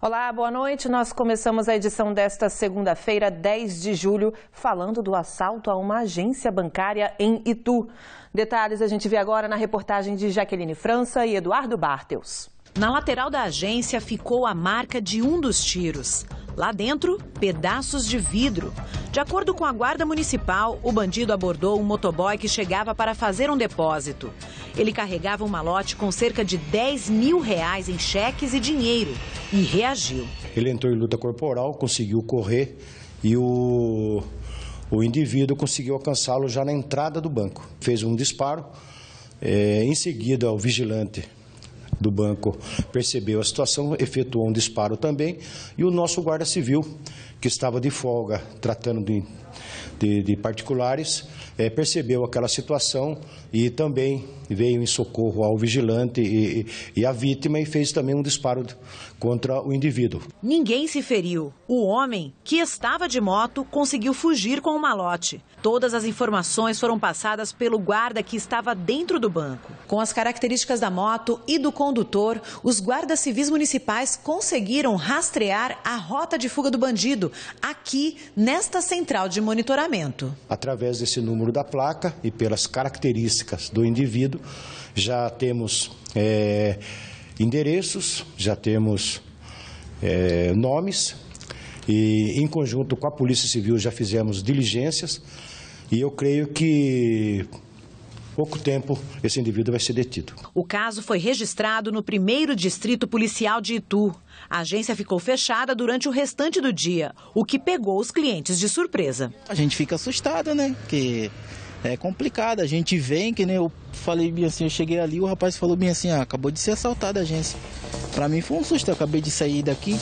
Olá, boa noite. Nós começamos a edição desta segunda-feira, 10 de julho, falando do assalto a uma agência bancária em Itu. Detalhes a gente vê agora na reportagem de Jaqueline França e Eduardo Bartels. Na lateral da agência ficou a marca de um dos tiros. Lá dentro, pedaços de vidro. De acordo com a Guarda Municipal, o bandido abordou um motoboy que chegava para fazer um depósito. Ele carregava um malote com cerca de 10 mil reais em cheques e dinheiro e reagiu. Ele entrou em luta corporal, conseguiu correr e o, o indivíduo conseguiu alcançá-lo já na entrada do banco. Fez um disparo. É, em seguida, o vigilante do banco percebeu a situação, efetuou um disparo também e o nosso guarda civil, que estava de folga tratando de, de, de particulares, é, percebeu aquela situação e também veio em socorro ao vigilante e, e à vítima e fez também um disparo contra o indivíduo. Ninguém se feriu. O homem, que estava de moto, conseguiu fugir com o malote. Todas as informações foram passadas pelo guarda que estava dentro do banco. Com as características da moto e do condutor, os guardas civis municipais conseguiram rastrear a rota de fuga do bandido aqui nesta central de monitoramento. Através desse número número da placa e pelas características do indivíduo, já temos é, endereços, já temos é, nomes e, em conjunto com a Polícia Civil, já fizemos diligências e eu creio que pouco tempo esse indivíduo vai ser detido. O caso foi registrado no primeiro distrito policial de Itu. A agência ficou fechada durante o restante do dia, o que pegou os clientes de surpresa. A gente fica assustado, né? Que é complicado. A gente vem, que nem eu falei bem assim, eu cheguei ali, o rapaz falou bem assim, ah, acabou de ser assaltada a agência. Para mim foi um susto, eu acabei de sair daqui.